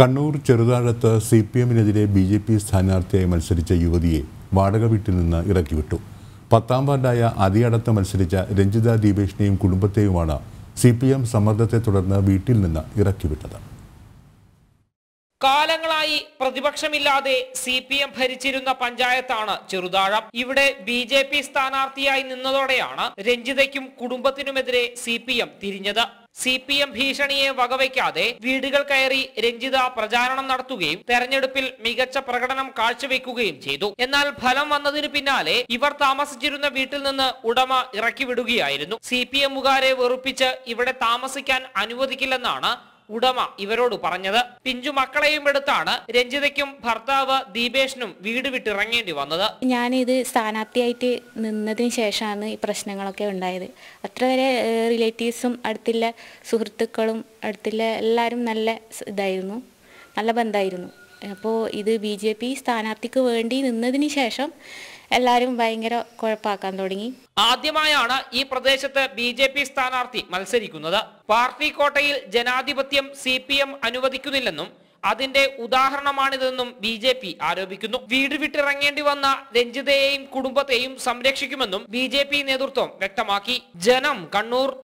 കണ്ണൂർ ചെറുതാഴത്ത് C P എമ്മിനെതിരെ B J P സ്ഥാനാർത്ഥിയായി മത്സരിച്ച യുവതിയെ വാടക വീട്ടിൽ നിന്ന് ഇറക്കിവിട്ടു പത്താം വാർഡായ അതിയടത്ത് മത്സരിച്ച രഞ്ജിത ദീപേഷിനെയും കുടുംബത്തെയുമാണ് സി പി എം സമ്മർദ്ദത്തെ തുടർന്ന് വീട്ടിൽ നിന്ന് ഇറക്കിവിട്ടത് കാലങ്ങളായി പ്രതിപക്ഷമില്ലാതെ സി പി എം ഭരിച്ചിരുന്ന പഞ്ചായത്താണ് ചെറുതാഴം ഇവിടെ ബി ജെ പി സ്ഥാനാർത്ഥിയായി നിന്നതോടെയാണ് രഞ്ജിതയ്ക്കും കുടുംബത്തിനുമെതിരെ സി പി എം തിരിഞ്ഞത് സി പി എം ഭീഷണിയെ വകവയ്ക്കാതെ വീടുകൾ കയറി രഞ്ജിത പ്രചാരണം നടത്തുകയും തെരഞ്ഞെടുപ്പിൽ മികച്ച പ്രകടനം കാഴ്ചവെക്കുകയും ചെയ്തു എന്നാൽ ഫലം വന്നതിനു പിന്നാലെ ഇവർ താമസിച്ചിരുന്ന വീട്ടിൽ നിന്ന് ഉടമ ഇറക്കിവിടുകയായിരുന്നു സി പി എമ്മുകാരെ വെറുപ്പിച്ച് ഇവിടെ താമസിക്കാൻ അനുവദിക്കില്ലെന്നാണ് ഉടമ ഇവരോട് പറഞ്ഞത് പിഞ്ചു മക്കളെയും എടുത്താണ് രഞ്ജിതയ്ക്കും ഭർത്താവ് ദീപേഷിനും വീട് വിട്ടിറങ്ങേണ്ടി വന്നത് ഞാനിത് സ്ഥാനാർത്ഥിയായിട്ട് നിന്നതിന് ശേഷമാണ് ഈ പ്രശ്നങ്ങളൊക്കെ ഉണ്ടായത് അത്ര വരെ റിലേറ്റീവ്സും അടുത്തുള്ള സുഹൃത്തുക്കളും അടുത്തുള്ള എല്ലാവരും നല്ല ഇതായിരുന്നു നല്ല ബന്ധമായിരുന്നു അപ്പോൾ ഇത് ബി ജെ പി സ്ഥാനാർത്ഥിക്ക് വേണ്ടി നിന്നതിന് ശേഷം എല്ലാരും ഭയങ്കര കുഴപ്പാക്കാൻ തുടങ്ങി ആദ്യമായാണ് ഈ പ്രദേശത്ത് ബി ജെ പി സ്ഥാനാർത്ഥി മത്സരിക്കുന്നത് പാർട്ടി കോട്ടയിൽ ജനാധിപത്യം സി പി എം അനുവദിക്കുന്നില്ലെന്നും അതിന്റെ ഉദാഹരണമാണിതെന്നും ബി ജെ പി ആരോപിക്കുന്നു വീട് വിട്ടിറങ്ങേണ്ടി വന്ന രഞ്ജിതയെയും കുടുംബത്തെയും സംരക്ഷിക്കുമെന്നും ബി ജെ പി നേതൃത്വം വ്യക്തമാക്കി ജനം കണ്ണൂർ